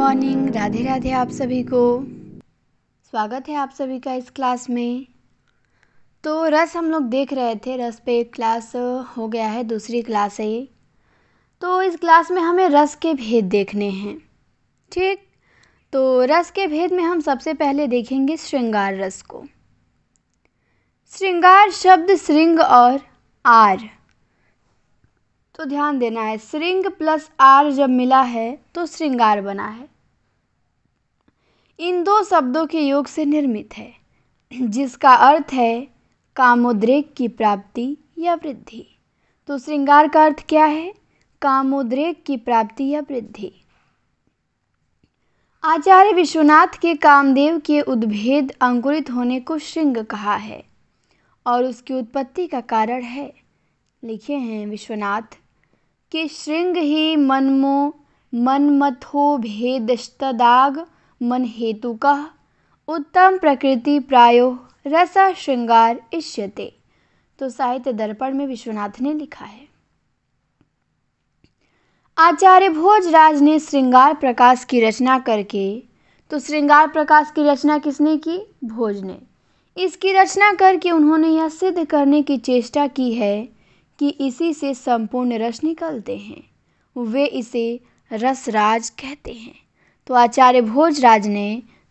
morning Radhe Radhe आप सभी को स्वागत है आप सभी का इस क्लास में तो रस हम लोग देख रहे थे रस पे एक क्लास हो गया है दूसरी क्लास है तो इस क्लास में हमें रस के भेद देखने हैं ठीक तो रस के भेद में हम सबसे पहले देखेंगे श्रृंगार रस को श्रृंगार शब्द श्रृंग और आर तो ध्यान देना है श्रृंग प्लस आर जब मिला है तो श्रृंगार बना है इन दो शब्दों के योग से निर्मित है जिसका अर्थ है कामोद्रेक की प्राप्ति या वृद्धि तो श्रृंगार का अर्थ क्या है कामोद्रेक की प्राप्ति या वृद्धि आचार्य विश्वनाथ के कामदेव के उद्भेद अंकुरित होने को श्रृंग कहा है और उसकी उत्पत्ति का कारण है लिखे हैं विश्वनाथ के श्रृंग ही मनमो मनमथो भेदस्तदाग मनहेतुकः उत्तम प्रकृति प्रायो रस श्रृंगार इष्यते तो साहित्य दर्पण में विश्वनाथ ने लिखा है आचार्य भोजराज ने श्रृंगार प्रकाश की रचना करके तो श्रृंगार प्रकाश की रचना किसने की भोज ने इसकी रचना करके उन्होंने यह सिद्ध करने की चेष्टा की है कि इसी से संपूर्ण रस निकलते हैं वे इसे रसराज कहते हैं तो आचार्य भोजराज ने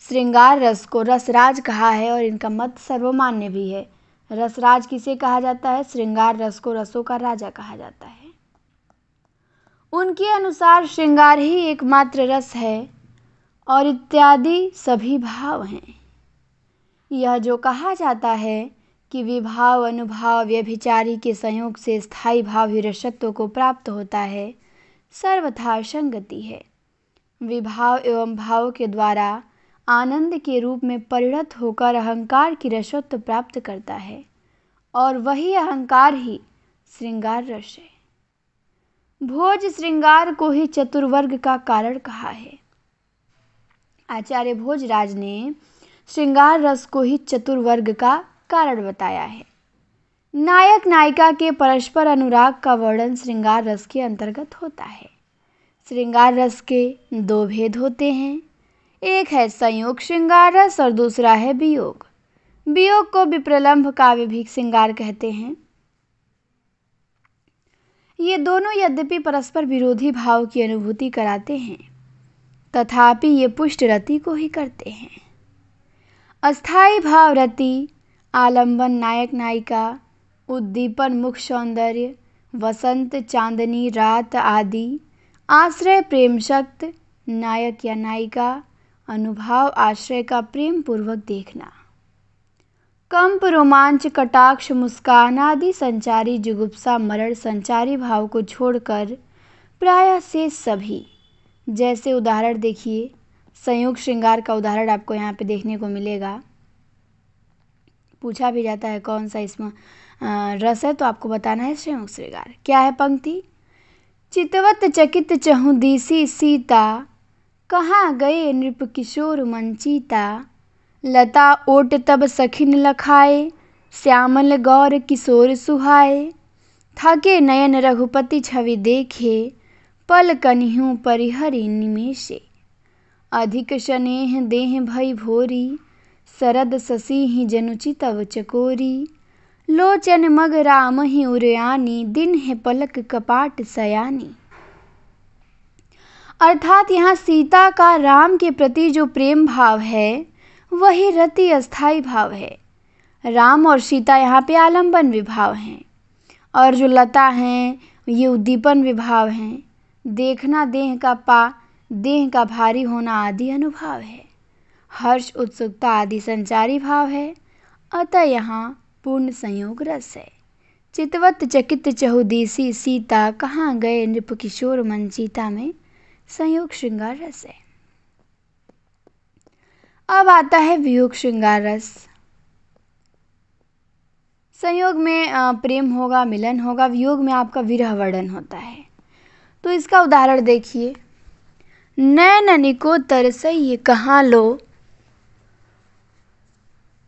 श्रृंगार रस को रसराज कहा है और इनका मत सर्वमान्य भी है रसराज किसे कहा जाता है श्रृंगार रस को रसों का राजा कहा जाता है उनके अनुसार श्रृंगार ही एकमात्र रस है और इत्यादि सभी भाव हैं यह जो कहा जाता है कि विभाव अनुभाव व्यभिचारी के संयोग से स्थायी भाव हिरसत्व को प्राप्त होता है सर्वथा संगति है विभाव एवं भाव के द्वारा आनंद के रूप में परिणत होकर अहंकार की रसत्व प्राप्त करता है और वही अहंकार ही श्रृंगार रस है भोज श्रृंगार को ही चतुर्वर्ग का कारण कहा है आचार्य भोजराज ने श्रृंगार रस को ही चतुर्वर्ग का कारण बताया है नायक नायिका के परस्पर अनुराग का वर्णन श्रृंगार रस के अंतर्गत होता है श्रृंगार रस के दो भेद होते हैं एक है संयोग श्रृंगार रस और दूसरा है वियोग वियोग को विप्रलम्भ काव्य भी श्रृंगार कहते हैं ये दोनों यद्यपि परस्पर विरोधी भाव की अनुभूति कराते हैं तथापि ये पुष्ट रति को ही करते हैं अस्थाई भाव रति आलंबन नायक नायिका उद्दीपन मुख्य सौंदर्य वसंत चांदनी रात आदि आश्रय प्रेम शक्त नायक या नायिका अनुभाव आश्रय का प्रेम पूर्वक देखना कंप रोमांच कटाक्ष मुस्कान आदि संचारी जुगुप्सा मरण संचारी भाव को छोड़कर प्रायः से सभी जैसे उदाहरण देखिए संयोग श्रृंगार का उदाहरण आपको यहाँ पे देखने को मिलेगा पूछा भी जाता है कौन सा इसमें रस है तो आपको बताना है श्रेम श्रृंगार क्या है पंक्ति चितवत चकित चहु दीसी सीता कहाँ गए नृप किशोर मंचिता लता ओट तब सखिन लखाए श्यामल गौर किशोर सुहाए थके नयन रघुपति छवि देखे पल कन्हू परिहरि निमेषे अधिक शनेह देह भई भोरी सरद शशि जनुचि तव चकोरी लोचन मग राम ही उरयानी दिन है पलक कपाट सयानी अर्थात यहाँ सीता का राम के प्रति जो प्रेम भाव है वही रति अस्थाई भाव है राम और सीता यहाँ पे आलंबन विभाव हैं और जो लता हैं ये उद्दीपन विभाव हैं देखना देह का पा देह का भारी होना आदि अनुभाव है हर्ष उत्सुकता आदि संचारी भाव है अतः यहाँ पूर्ण संयोग रस है चितवत चकित चहुदीसी सीता कहाँ गए नृप किशोर मन सीता में संयोग श्रृंगार रस है अब आता है वियोग श्रृंगार रस संयोग में प्रेम होगा मिलन होगा वियोग में आपका विरह वर्णन होता है तो इसका उदाहरण देखिए नैन निको तरसई ये कहाँ लो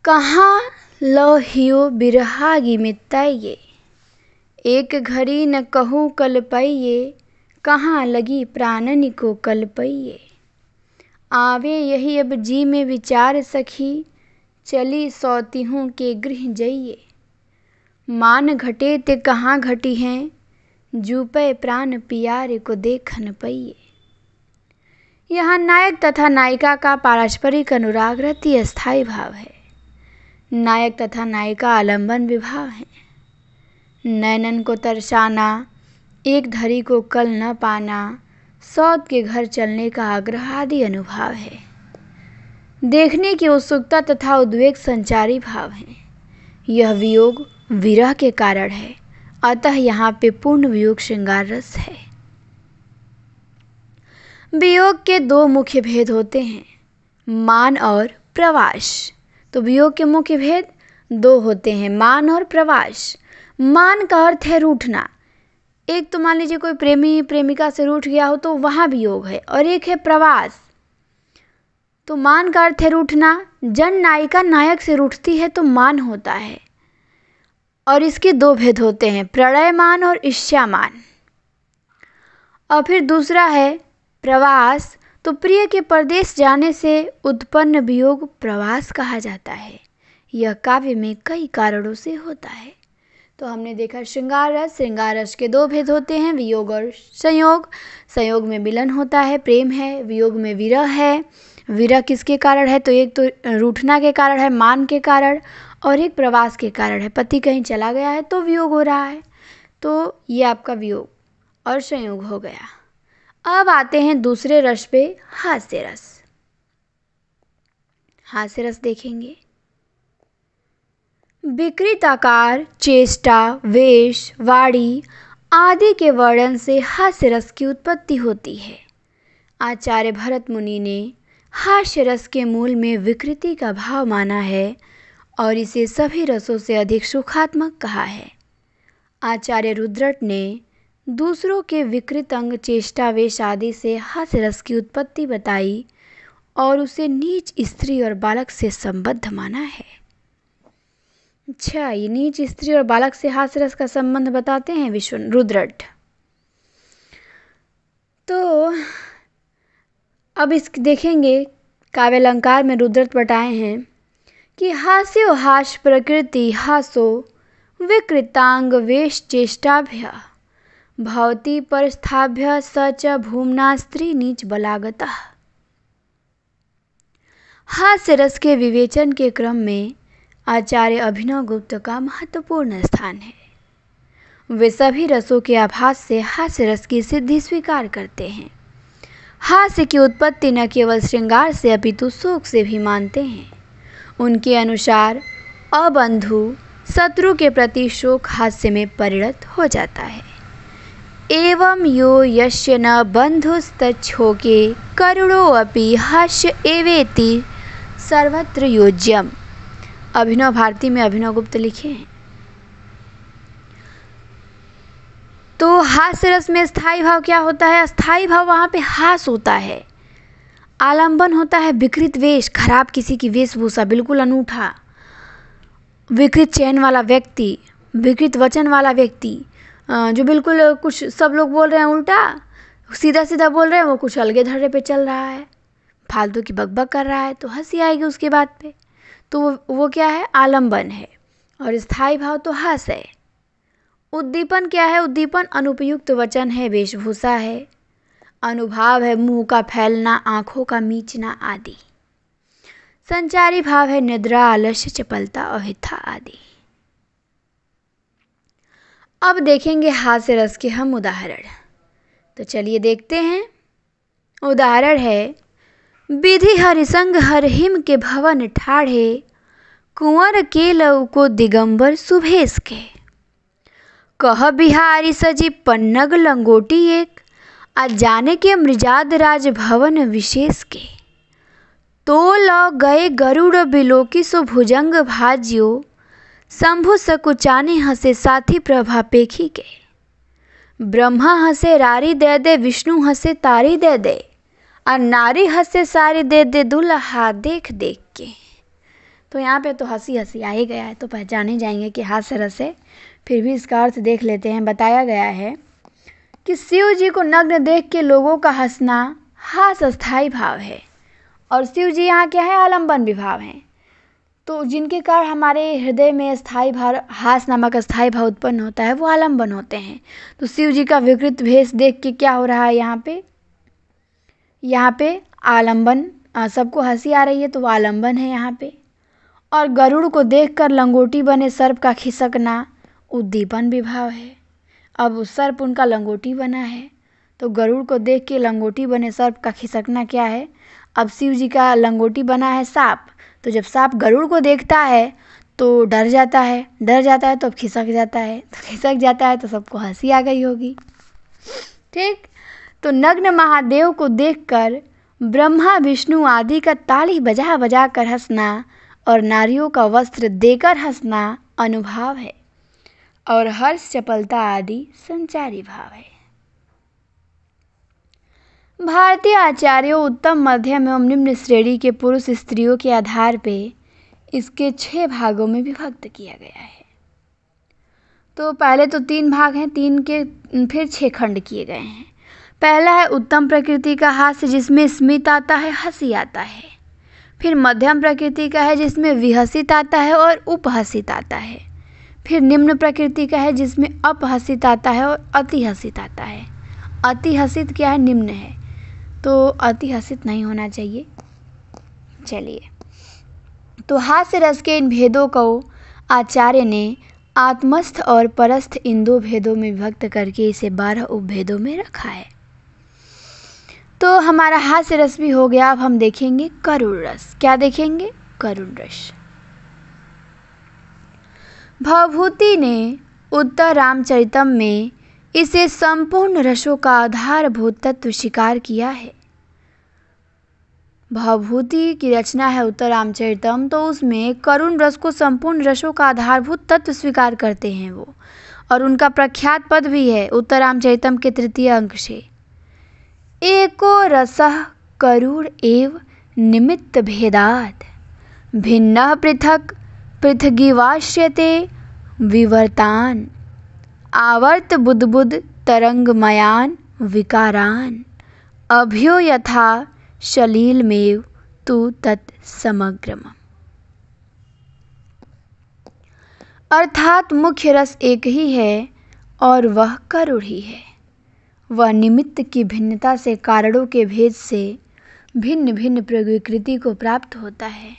कहाँ लहियो बिरहा मिताइये एक घड़ी न कहूँ कल पाइये कहाँ लगी प्राणन को कल पाइये आवे यही अब जी में विचार सखी चली सौतिहूँ के गृह जइये मान घटे ते कहाँ घटी हैं जूपय प्राण पियारे को देखन पइये यहाँ नायक तथा नायिका का पारस्परिक अनुराग रहती अस्थायी भाव है नायक तथा नायिका आलंबन विवाह है नैनन को तरसाना एक धरी को कल न पाना सौत के घर चलने का आग्रह आदि अनुभाव है देखने की उत्सुकता तथा उद्वेग संचारी भाव है यह वियोग विरह के कारण है अतः यहाँ पे पूर्ण वियोग श्रृंगार रस है वियोग के दो मुख्य भेद होते हैं मान और प्रवास तो वियोग के मुख्य भेद दो होते हैं मान और प्रवास मान का अर्थ है रूठना एक तो मान लीजिए कोई प्रेमी प्रेमिका से रूठ गया हो तो वहाँ भी योग है और एक है प्रवास तो मान का अर्थ है रूठना जन नायिका नायक से रूठती है तो मान होता है और इसके दो भेद होते हैं प्रणय मान और ईर्ष्यामान और फिर दूसरा है प्रवास तो प्रिय के परदेश जाने से उत्पन्न वियोग प्रवास कहा जाता है यह काव्य में कई कारणों से होता है तो हमने देखा श्रृंगार रस श्रृंगार रस के दो भेद होते हैं वियोग और संयोग संयोग में मिलन होता है प्रेम है वियोग में विरह है विरह किसके कारण है तो एक तो रूठना के कारण है मान के कारण और एक प्रवास के कारण है पति कहीं चला गया है तो वियोग हो रहा है तो ये आपका वियोग और संयोग हो गया अब आते हैं दूसरे रस पे हास्य रस हास्य रस देखेंगे विकृत आकार चेष्टा वेश वाणी आदि के वर्णन से हास्य रस की उत्पत्ति होती है आचार्य भरत मुनि ने हास्य रस के मूल में विकृति का भाव माना है और इसे सभी रसों से अधिक सुखात्मक कहा है आचार्य रुद्रट ने दूसरों के विकृत अंग चेष्टा आदि शादी से हास्य रस की उत्पत्ति बताई और उसे नीच स्त्री और बालक से संबद्ध माना है अच्छा ये नीच स्त्री और बालक से हास्य रस का संबंध बताते हैं विश्व रुद्रट तो अब इस देखेंगे काव्य अलंकार में रुद्रत बताए हैं कि हास्यो हास प्रकृति हासो विकृतांग वेश चेष्टाभ्या पर स्थाभ्य स च स्त्री नीच बलागत हास्य रस के विवेचन के क्रम में आचार्य अभिनव गुप्त का महत्वपूर्ण स्थान है वे सभी रसों के आभास से हास्य रस की सिद्धि स्वीकार करते हैं हास्य की उत्पत्ति न केवल श्रृंगार से अपितु शोक से भी मानते हैं उनके अनुसार अबंधु शत्रु के प्रति शोक हास्य में परिणत हो जाता है एवं यो यश न बन्धुस्तच्छोके करुणोऽपि हास्य एवेति सर्वत्र योज्यम अभिनव भारती में अभिनव गुप्त लिखे हैं तो हास्य रस में स्थाई भाव क्या होता है स्थाई भाव वहाँ पे हास होता है आलंबन होता है विकृत वेश खराब किसी की वेशभूषा बिल्कुल अनूठा विकृत चयन वाला व्यक्ति विकृत वचन वाला व्यक्ति हाँ, जो बिल्कुल कुछ सब लोग बोल रहे हैं उल्टा सीधा सीधा बोल रहे हैं वो कुछ अलग धड़े पे चल रहा है फालतू की बकबक कर रहा है तो हंसी आएगी उसके बात पे तो वो वो क्या है आलम्बन है और स्थायी भाव तो हंस है उद्दीपन क्या है उद्दीपन अनुपयुक्त वचन है वेशभूषा है अनुभाव है मुंह का फैलना आँखों का मीचना आदि संचारी भाव है निद्रा आलस्य चपलता अहिथा आदि अब देखेंगे हास्य रस के हम उदाहरण तो चलिए देखते हैं उदाहरण है विधि हरिसंग हर हिम के भवन ठाढ़े कुंवर के लव को दिगंबर सुभेश के कह बिहारी सजी पन्नग लंगोटी एक आ जाने के मृजाद राज भवन विशेष के तो ल गए गरुड़ बिलोकी सुभुजंग भुजंग भाजियो शंभु सकुचाने हसे साथी प्रभा पेखी के ब्रह्मा हसे रारी दे दे विष्णु हसे तारी दे दे और नारी हसे सारी दे दे दुल्हा देख देख के तो यहाँ पे तो हंसी हंसी आ ही गया है तो पहचाने जाएंगे कि हास रस है फिर भी इसका अर्थ देख लेते हैं बताया गया है कि शिव जी को नग्न देख के लोगों का हंसना हास अस्थाई भाव है और शिव जी यहाँ क्या है आलम्बन विभाव हैं तो जिनके कारण हमारे हृदय में स्थाई भार हास नामक स्थाई भाव उत्पन्न होता है वो आलम्बन होते हैं तो शिव जी का विकृत भेष देख के क्या हो रहा है यहाँ पे यहाँ पे आलम्बन सबको हंसी आ रही है तो वो आलम्बन है यहाँ पे और गरुड़ को देखकर लंगोटी बने सर्प का खिसकना उद्दीपन विभाव है अब सर्प उनका लंगोटी बना है तो गरुड़ को देख के लंगोटी बने सर्प का खिसकना क्या है अब शिव जी का लंगोटी बना है सांप तो जब सांप गरुड़ को देखता है तो डर जाता है डर जाता है तो अब खिसक जाता है तो खिसक जाता है तो सबको हंसी आ गई होगी ठीक तो नग्न महादेव को देखकर ब्रह्मा विष्णु आदि का ताली बजा बजा कर हंसना और नारियों का वस्त्र देकर हंसना अनुभाव है और हर्ष चपलता आदि संचारी भाव है भारतीय आचार्यों उत्तम मध्यम एवं निम्न श्रेणी के पुरुष स्त्रियों के आधार पर इसके छः भागों में विभक्त किया गया है तो पहले तो तीन भाग हैं तीन के फिर छः खंड किए गए हैं पहला है उत्तम प्रकृति का हास्य जिसमें स्मित आता है हंसी आता है फिर मध्यम प्रकृति का है जिसमें विहसित आता है और उपहसित आता है फिर निम्न प्रकृति का है जिसमें अपहसित आता है और अतिहसित आता है अति हसित क्या है निम्न है तो अतिहसित नहीं होना चाहिए चलिए तो हास्य रस के इन भेदों को आचार्य ने आत्मस्थ और परस्थ इन दो भेदों में विभक्त करके इसे बारह उपभेदों में रखा है तो हमारा हास्य रस भी हो गया अब हम देखेंगे करुण रस क्या देखेंगे करुण रस भवभूति ने उत्तर रामचरितम में इसे संपूर्ण रसों का आधारभूत तत्व स्वीकार किया है भवभूति की रचना है उत्तरामचरितम तो उसमें करुण रस को संपूर्ण रसों का आधारभूत तत्व स्वीकार करते हैं वो और उनका प्रख्यात पद भी है उत्तरामचरितम के तृतीय अंक से एको रस करुण एव निमित्त भेदात भिन्न पृथक पृथ्वीवाश्यते विवर्तान आवर्त बुद्बुद तरङ्गमयान् विकारान अभ्यो यथा सलिलमेव तू तत् समग्रम अर्थात मुख्य रस एक ही है और वह करुण ही है वह निमित्त की भिन्नता से कारणों के भेद से भिन्न भिन्न प्रविकृति को प्राप्त होता है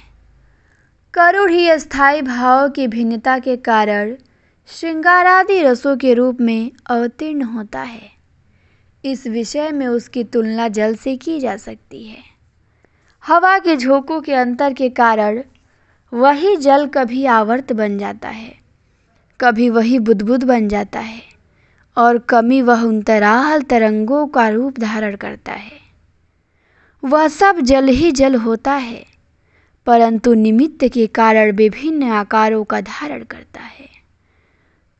करुण ही अस्थाई भाव की भिन्नता के कारण श्रृंगारादि रसों के रूप में अवतीर्ण होता है इस विषय में उसकी तुलना जल से की जा सकती है हवा के झोंकों के अंतर के कारण वही जल कभी आवर्त बन जाता है कभी वही बुदबुद बन जाता है और कमी वह उन तराहल तरंगों का रूप धारण करता है वह सब जल ही जल होता है परंतु निमित्त के कारण विभिन्न आकारों का धारण करता है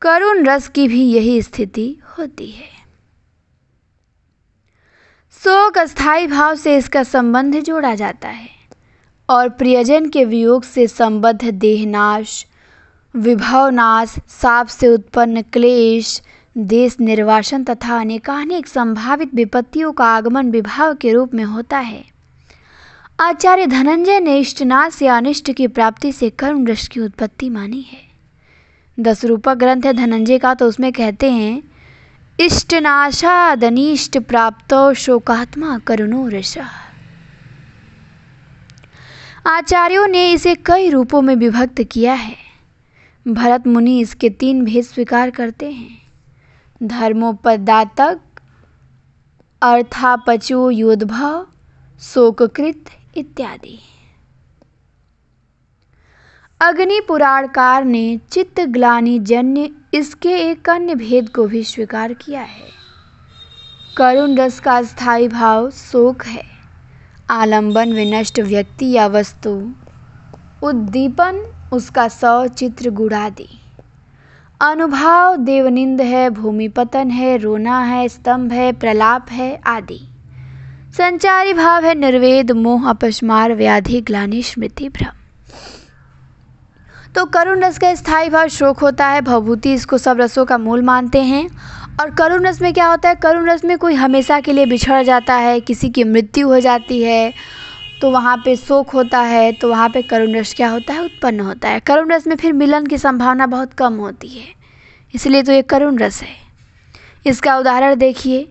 करुण रस की भी यही स्थिति होती है शोक स्थायी भाव से इसका संबंध जोड़ा जाता है और प्रियजन के वियोग से संबद्ध देहनाश विभवनाश साप से उत्पन्न क्लेश देश निर्वासन तथा अनेकानेक संभावित विपत्तियों का आगमन विभाव के रूप में होता है आचार्य धनंजय ने इष्टनाश या अनिष्ट की प्राप्ति से कर्म रस की उत्पत्ति मानी है दसरूपा ग्रंथ है धनंजय का तो उसमें कहते हैं नाशा धनिष्ट प्राप्त शोकात्मा करुणो रसा आचार्यों ने इसे कई रूपों में विभक्त किया है भरत मुनि इसके तीन भेद स्वीकार करते हैं धर्मोपदातक अर्थापचो योद्भव शोककृत इत्यादि अग्नि पुराणकार ने जन्य इसके एक अन्य भेद को भी स्वीकार किया है करुण रस का स्थायी भाव शोक है आलंबन विनष्ट व्यक्ति या वस्तु उद्दीपन उसका सौ चित्र गुड़ादि अनुभाव देवनिंद है भूमिपतन है रोना है स्तंभ है प्रलाप है आदि संचारी भाव है निर्वेद मोह अपस्मार व्याधि ग्लानि स्मृति भ्रम तो करुण रस का स्थायी भाव शोक होता है भवभूति इसको सब रसों का मूल मानते हैं और करुण रस में क्या होता है करुण रस में कोई हमेशा के लिए बिछड़ जाता है किसी की मृत्यु हो जाती है तो वहाँ पे शोक होता है तो वहाँ पे करुण रस क्या होता है उत्पन्न होता है करुण रस में फिर मिलन की संभावना बहुत कम होती है इसलिए तो ये करुण रस है इसका उदाहरण देखिए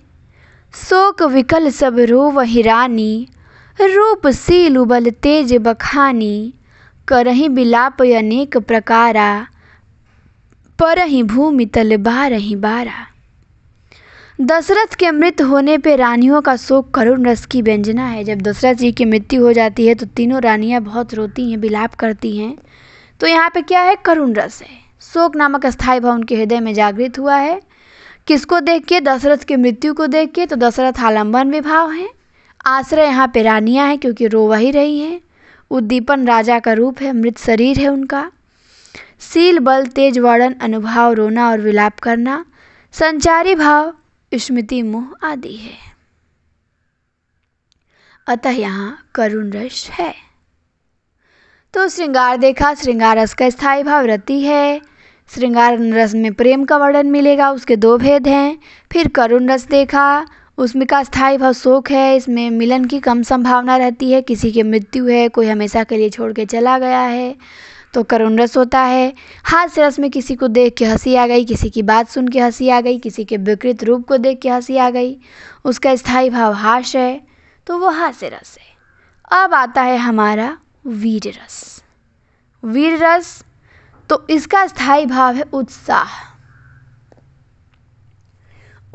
शोक विकल सब रो वही रानी रूप सील उबल तेज बखानी अनेक प्रकारा पर ही भूमि तले बारहि बारा दशरथ के मृत होने पर रानियों का शोक करुण रस की व्यंजना है जब दशरथ जी की मृत्यु हो जाती है तो तीनों रानियाँ बहुत रोती हैं बिलाप करती हैं तो यहाँ पे क्या है करुण रस है शोक नामक स्थायी भाव उनके हृदय में जागृत हुआ है किसको देख के दशरथ की मृत्यु को देख के तो दशरथ आलम्बन विभाव हैं आश्रय यहाँ पे रानियाँ हैं क्योंकि रो वही रही हैं उद्दीपन राजा का रूप है मृत शरीर है उनका सील बल तेज वर्णन अनुभाव रोना और विलाप करना संचारी भाव स्मृति मोह आदि है अतः यहाँ करुण रस है तो श्रृंगार देखा श्रृंगार रस का स्थायी भाव रति है श्रृंगार रस में प्रेम का वर्णन मिलेगा उसके दो भेद हैं फिर करुण रस देखा उसमें का स्थायी भाव शोक है इसमें मिलन की कम संभावना रहती है किसी की मृत्यु है कोई हमेशा के लिए छोड़ के चला गया है तो करुण रस होता है हास्य रस में किसी को देख के हंसी आ गई किसी की बात सुन के हंसी आ गई किसी के विकृत रूप को देख के हंसी आ गई उसका स्थायी भाव हाश है तो वो हास्य रस है अब आता है हमारा वीर रस वीर रस तो इसका स्थायी भाव है उत्साह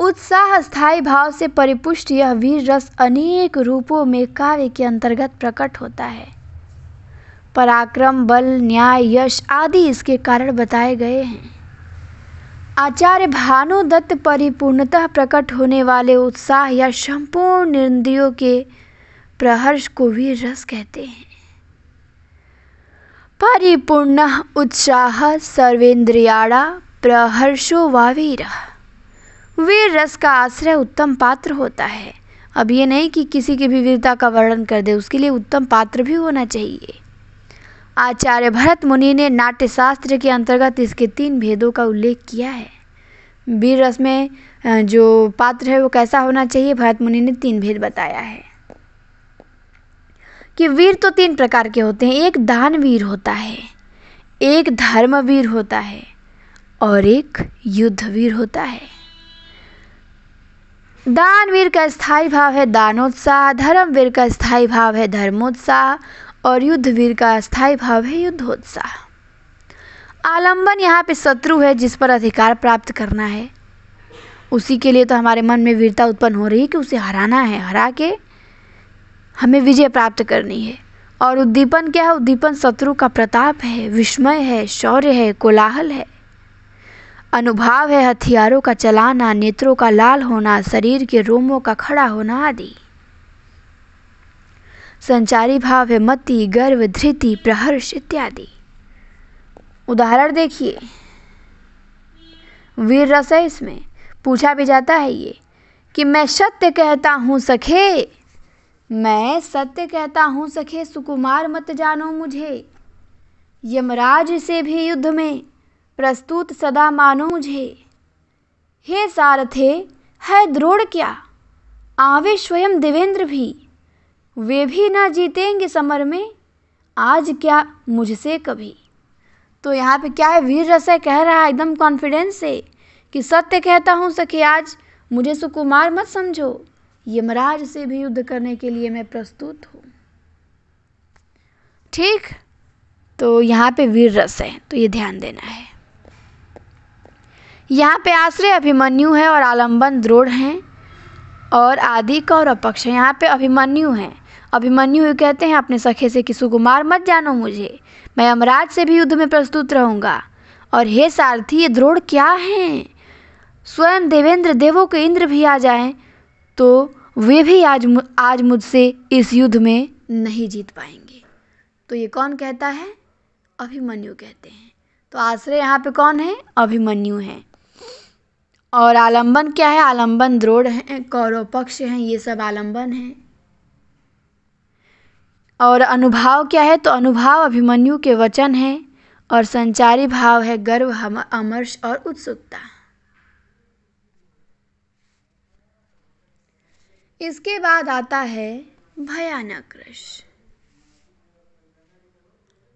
उत्साह स्थायी भाव से परिपुष्ट यह वीर रस अनेक रूपों में काव्य के अंतर्गत प्रकट होता है पराक्रम बल न्याय यश आदि इसके कारण बताए गए हैं आचार्य भानुदत्त परिपूर्णतः प्रकट होने वाले उत्साह या संपूर्ण निंदियों के प्रहर्ष को वीर रस कहते हैं परिपूर्ण उत्साह सर्वेन्द्रियाड़ा प्रहर्षो वावीरा वीर रस का आश्रय उत्तम पात्र होता है अब ये नहीं कि किसी की भी वीरता का वर्णन कर दे उसके लिए उत्तम पात्र भी होना चाहिए आचार्य भरत मुनि ने नाट्यशास्त्र के अंतर्गत इसके तीन भेदों का उल्लेख किया है वीर रस में जो पात्र है वो कैसा होना चाहिए भरत मुनि ने तीन भेद बताया है कि वीर तो तीन प्रकार के होते हैं एक दानवीर होता है एक धर्मवीर होता है और एक युद्धवीर होता है दानवीर का स्थायी भाव है दानोत्साह धर्मवीर का स्थायी भाव है धर्मोत्साह और युद्धवीर का स्थायी भाव है युद्धोत्साह आलंबन यहाँ पे शत्रु है जिस पर अधिकार प्राप्त करना है उसी के लिए तो हमारे मन में वीरता उत्पन्न हो रही है कि उसे हराना है हरा के हमें विजय प्राप्त करनी है और उद्दीपन क्या है उद्दीपन शत्रु का प्रताप है विस्मय है शौर्य है कोलाहल है अनुभाव है हथियारों का चलाना नेत्रों का लाल होना शरीर के रोमों का खड़ा होना आदि संचारी भाव है मति गर्व धृति प्रहर्ष इत्यादि उदाहरण देखिए वीर रस है इसमें पूछा भी जाता है ये कि मैं सत्य कहता हूँ सखे मैं सत्य कहता हूँ सखे सुकुमार मत जानो मुझे यमराज से भी युद्ध में प्रस्तुत सदा मानो मुझे हे सारथे है द्रोड़ क्या आवे स्वयं देवेंद्र भी वे भी ना जीतेंगे समर में आज क्या मुझसे कभी तो यहाँ पे क्या है वीर रस कह रहा है एकदम कॉन्फिडेंस से कि सत्य कहता हूँ सखी आज मुझे सुकुमार मत समझो यमराज से भी युद्ध करने के लिए मैं प्रस्तुत हूँ ठीक तो यहाँ पे वीर रस है तो ये ध्यान देना है यहाँ पे आश्रय अभिमन्यु है और आलम्बन द्रोण हैं और आदि और अपक्ष है यहाँ पे अभिमन्यु हैं अभिमन्यु कहते हैं अपने सखे से कि सुकुमार मत जानो मुझे मैं अमराज से भी युद्ध में प्रस्तुत रहूँगा और हे सारथी ये द्रोण क्या हैं स्वयं देवेंद्र देवों के इंद्र भी आ जाएं तो वे भी आज आज मुझसे इस युद्ध में नहीं जीत पाएंगे तो ये कौन कहता है अभिमन्यु कहते हैं तो आश्रय यहाँ पे कौन है अभिमन्यु हैं और आलंबन क्या है आलंबन द्रोड़ है कौरव पक्ष हैं ये सब आलंबन हैं और अनुभाव क्या है तो अनुभाव अभिमन्यु के वचन हैं और संचारी भाव है गर्व हम अमर्ष और उत्सुकता इसके बाद आता है भयानक रश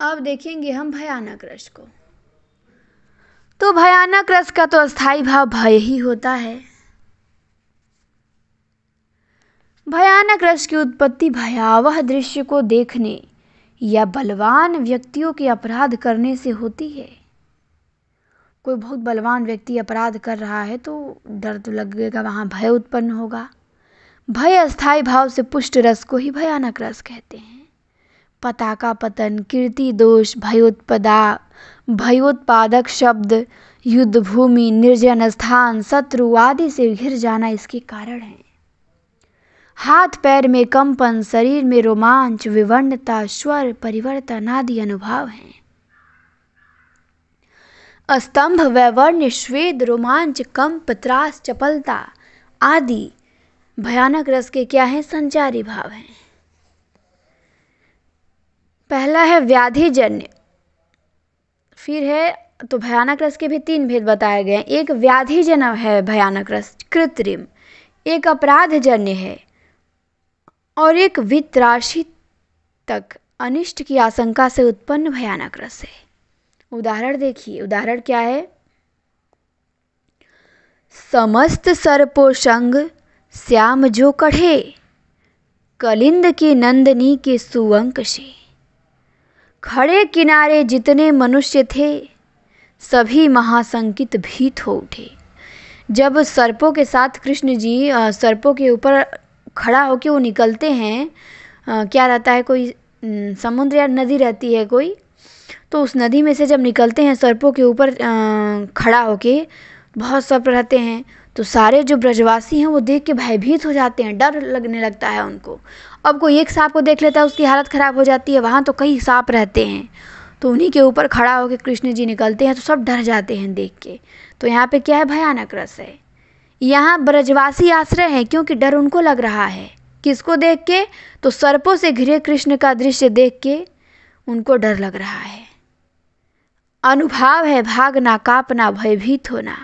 अब देखेंगे हम भयानक रश को तो भयानक रस का तो अस्थाई भाव भय ही होता है भयानक रस की उत्पत्ति भयावह दृश्य को देखने या बलवान व्यक्तियों के अपराध करने से होती है कोई बहुत बलवान व्यक्ति अपराध कर रहा है तो डर तो लगेगा वहाँ भय उत्पन्न होगा भय अस्थाई भाव से पुष्ट रस को ही भयानक रस कहते हैं पताका पतन कीर्ति दोष भयोत्पदा भयोत्पादक शब्द युद्ध भूमि निर्जन स्थान शत्रु आदि से घिर जाना इसके कारण है हाथ पैर में कंपन शरीर में रोमांच विवर्णता स्वर परिवर्तन आदि अनुभाव हैं स्तंभ वैवर्ण्य श्वेद रोमांच कंप त्रास चपलता आदि भयानक रस के क्या है संचारी भाव हैं पहला है व्याधिजन्य फिर है तो भयानक रस के भी तीन भेद बताए गए हैं एक व्याधिजन्य है भयानक रस कृत्रिम एक अपराधजन्य है और एक वित्राशि तक अनिष्ट की आशंका से उत्पन्न भयानक रस है उदाहरण देखिए उदाहरण क्या है समस्त सर्पोसंग श्याम जो कढ़े कलिंद की नंदनी के सुअंक से खड़े किनारे जितने मनुष्य थे सभी महासंकित भीत हो उठे जब सर्पों के साथ कृष्ण जी सर्पों के ऊपर खड़ा होकर वो निकलते हैं क्या रहता है कोई समुद्र या नदी रहती है कोई तो उस नदी में से जब निकलते हैं सर्पों के ऊपर खड़ा होके बहुत सर्प रहते हैं तो सारे जो ब्रजवासी हैं वो देख के भयभीत हो जाते हैं डर लगने लगता है उनको अब कोई एक सांप को देख लेता है उसकी हालत ख़राब हो जाती है वहाँ तो कई सांप रहते हैं तो उन्हीं के ऊपर खड़ा होकर कृष्ण जी निकलते हैं तो सब डर जाते हैं देख के तो यहाँ पे क्या है भयानक रस है यहाँ ब्रजवासी आश्रय है क्योंकि डर उनको लग रहा है किसको देख के तो सर्पों से घिरे कृष्ण का दृश्य देख के उनको डर लग रहा है अनुभाव है भागना कापना भयभीत होना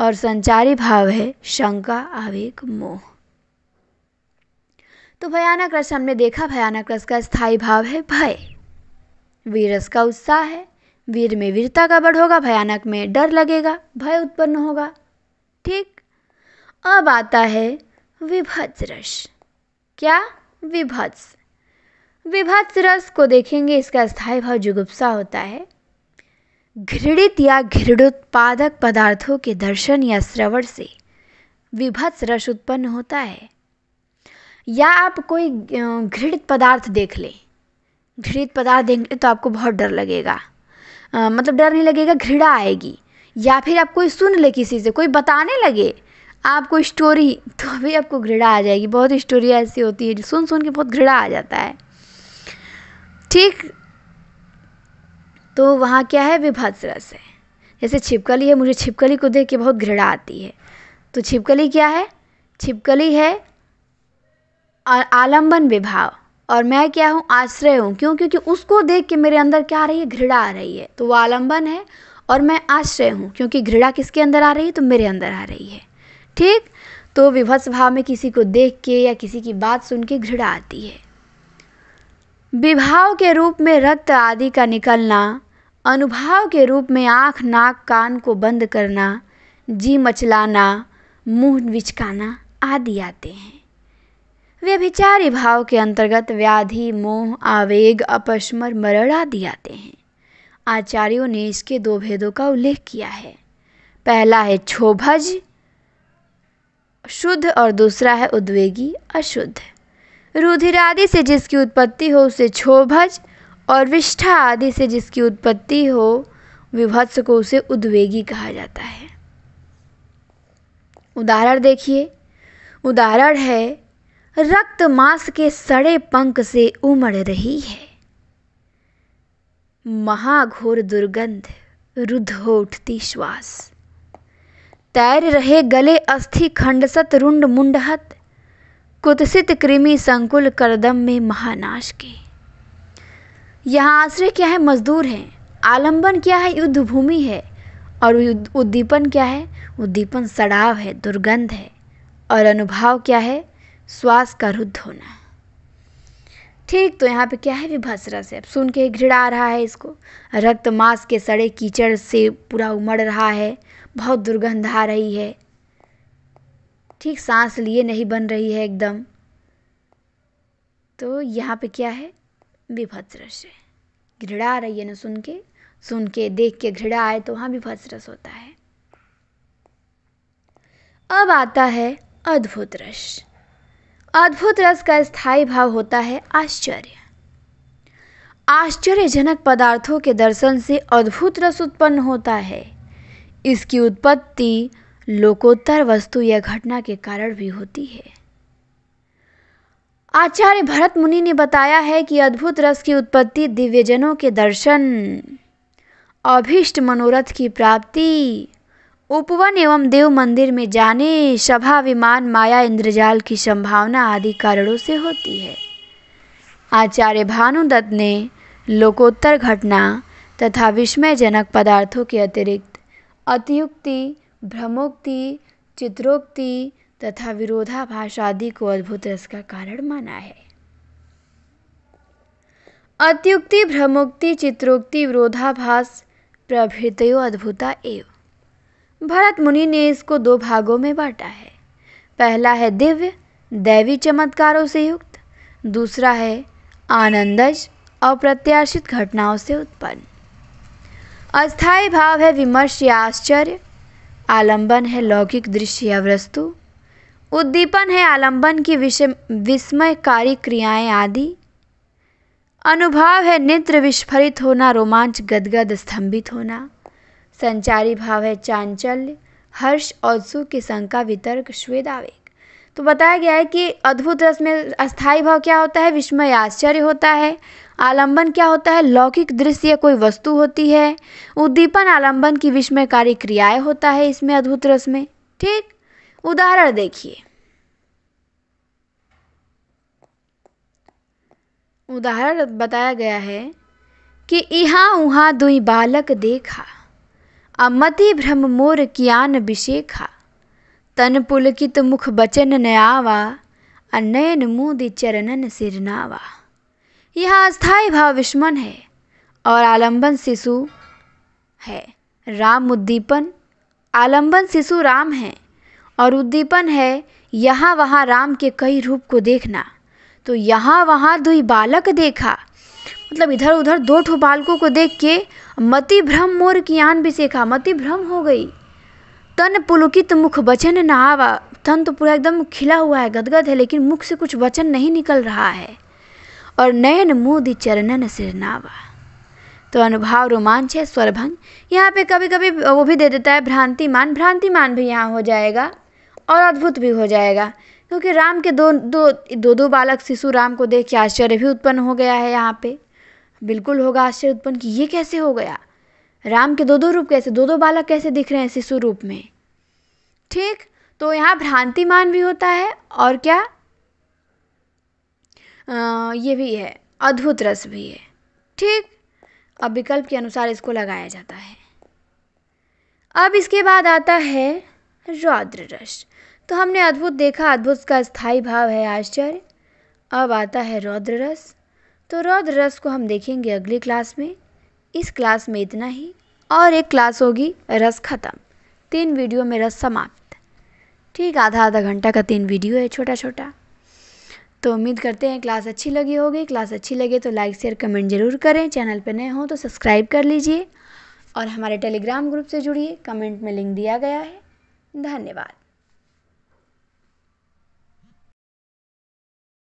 और संचारी भाव है शंका आवेग मोह तो भयानक रस हमने देखा भयानक रस का स्थायी भाव है भय वीर रस का उत्साह है वीर में वीरता का बढ़ होगा भयानक में डर लगेगा भय उत्पन्न होगा ठीक अब आता है विभत्स रस क्या विभत्स विभत्स रस को देखेंगे इसका स्थायी भाव जुगुप्सा होता है घृणित या घृणोत्पादक पदार्थों के दर्शन या श्रवण से विभत्स रस उत्पन्न होता है या आप कोई घृणित पदार्थ देख लें घृणित पदार्थ देखें तो आपको बहुत डर लगेगा आ, मतलब डर नहीं लगेगा घृणा आएगी या फिर आप कोई सुन ले किसी से कोई बताने लगे आपको स्टोरी तो भी आपको घृणा आ जाएगी बहुत स्टोरी ऐसी होती है जो सुन सुन के बहुत घृणा आ जाता है ठीक तो वहाँ क्या है विभत्स रस है जैसे छिपकली है मुझे छिपकली को देख के बहुत घृणा आती है तो छिपकली क्या है छिपकली है आलंबन विभाव और मैं क्या हूँ आश्रय हूँ क्यों क्योंकि उसको देख के मेरे अंदर क्या आ रही है घृणा आ रही है तो वो आलंबन है और मैं आश्रय हूँ क्योंकि घृणा किसके अंदर आ रही है तो मेरे अंदर आ रही है ठीक तो विभत्स भाव में किसी को देख के या किसी की बात सुन के घृणा आती है विभाव के रूप में रक्त आदि का निकलना अनुभाव के रूप में आँख नाक कान को बंद करना जी मचलाना मुंह विचकाना आदि आते हैं व्यभिचारी भाव के अंतर्गत व्याधि मोह आवेग अपस्मर मरण आदि आते हैं आचार्यों ने इसके दो भेदों का उल्लेख किया है पहला है क्षोभज शुद्ध और दूसरा है उद्वेगी अशुद्ध रुधिर आदि से जिसकी उत्पत्ति हो उसे क्षोभज और विष्ठा आदि से जिसकी उत्पत्ति हो विभत्स को उसे उद्वेगी कहा जाता है उदाहरण देखिए उदाहरण है रक्त मांस के सड़े पंख से उमड़ रही है महाघोर दुर्गंध रुद्ध हो उठती श्वास तैर रहे गले अस्थि खंडसत रुंड मुंडहत कुत्सित कृमि संकुल करदम में महानाश के यहाँ आश्रय क्या है मजदूर हैं आलंबन क्या है युद्ध भूमि है और उद्दीपन क्या है उद्दीपन सड़ाव है दुर्गंध है और अनुभाव क्या है श्वास का रुद्ध होना ठीक तो यहाँ पे क्या है विभत्स से है अब सुन के घृणा आ रहा है इसको रक्त मांस के सड़े कीचड़ से पूरा उमड़ रहा है बहुत दुर्गंध आ रही है ठीक सांस लिए नहीं बन रही है एकदम तो यहाँ पे क्या है विभत्सरस है घृणा आ रही है ना सुन के सुन के देख के घृणा आए तो वहाँ विभत्सरस होता है अब आता है अद्भुत रस अद्भुत रस का स्थायी भाव होता है आश्चर्य आश्चर्यजनक पदार्थों के दर्शन से अद्भुत रस उत्पन्न होता है इसकी उत्पत्ति लोकोत्तर वस्तु या घटना के कारण भी होती है आचार्य भरत मुनि ने बताया है कि अद्भुत रस की उत्पत्ति दिव्यजनों के दर्शन अभीष्ट मनोरथ की प्राप्ति उपवन एवं देव मंदिर में जाने सभा विमान माया इंद्रजाल की संभावना आदि कारणों से होती है आचार्य भानुदत्त ने लोकोत्तर घटना तथा विस्मयजनक पदार्थों के अतिरिक्त अतियुक्ति भ्रमोक्ति चित्रोक्ति तथा विरोधाभास आदि को अद्भुत रस का कारण माना है अत्युक्ति भ्रमोक्ति चित्रोक्ति विरोधाभास प्रभृतयो अद्भुता एव भरत मुनि ने इसको दो भागों में बांटा है पहला है दिव्य दैवी चमत्कारों से युक्त दूसरा है आनंदज अप्रत्याशित घटनाओं से उत्पन्न अस्थाई भाव है विमर्श या आश्चर्य आलंबन है लौकिक दृश्य या वस्तु उद्दीपन है आलंबन की विषय विस्मयकारी क्रियाएं आदि अनुभाव है नेत्र विस्फरित होना रोमांच गदगद स्तंभित होना संचारी भाव है चांचल्य हर्ष सुख की शंका वितर्क श्वेद आवेग तो बताया गया है कि अद्भुत रस में अस्थाई भाव क्या होता है विस्मय आश्चर्य होता है आलंबन क्या होता है लौकिक दृश्य कोई वस्तु होती है उद्दीपन आलंबन की विस्मयकारी क्रियाएं होता है इसमें अद्भुत रस में ठीक उदाहरण देखिए उदाहरण बताया गया है कि यहाँ उहाँ दुई बालक देखा अमति भ्रम मोर कियान विशेखा तन पुलकित मुख बचन नयावा अनयन मुदि चरणन सिरनावा यह अस्थाई भाव विस्मन है और आलंबन शिशु है राम उद्दीपन आलंबन शिशु राम है और उद्दीपन है यहाँ वहाँ राम के कई रूप को देखना तो यहाँ वहाँ दुई बालक देखा मतलब इधर उधर दो ठो बालकों को देख के मति भ्रम मोर की आन भी सेखा मति भ्रम हो गई तन पुलुकित मुख वचन नहावा तन तो पूरा एकदम खिला हुआ है गदगद है लेकिन मुख से कुछ वचन नहीं निकल रहा है और नयन मोदी चरणन सिरनावा तो अनुभाव रोमांच है स्वरभंग यहाँ पे कभी कभी वो भी दे देता है भ्रांतिमान भ्रांतिमान भी यहाँ हो जाएगा और अद्भुत भी हो जाएगा क्योंकि राम के दो दो दो दो बालक शिशु राम को देख के आश्चर्य भी उत्पन्न हो गया है यहाँ पे बिल्कुल होगा आश्चर्य उत्पन्न कि ये कैसे हो गया राम के दो दो रूप कैसे दो दो बालक कैसे दिख रहे हैं शिशु रूप में ठीक तो यहाँ भ्रांतिमान भी होता है और क्या ये भी है अद्भुत रस भी है ठीक अब विकल्प के अनुसार इसको लगाया जाता है अब इसके बाद आता है रौद्र रस तो हमने अद्भुत देखा अद्भुत का स्थायी भाव है आश्चर्य अब आता है रौद्र रस तो रौद्र रस को हम देखेंगे अगली क्लास में इस क्लास में इतना ही और एक क्लास होगी रस ख़त्म तीन वीडियो में रस समाप्त ठीक आधा आधा घंटा का तीन वीडियो है छोटा छोटा तो उम्मीद करते हैं क्लास अच्छी लगी होगी क्लास अच्छी लगे तो लाइक शेयर कमेंट ज़रूर करें चैनल पर नए हों तो सब्सक्राइब कर लीजिए और हमारे टेलीग्राम ग्रुप से जुड़िए कमेंट में लिंक दिया गया है धन्यवाद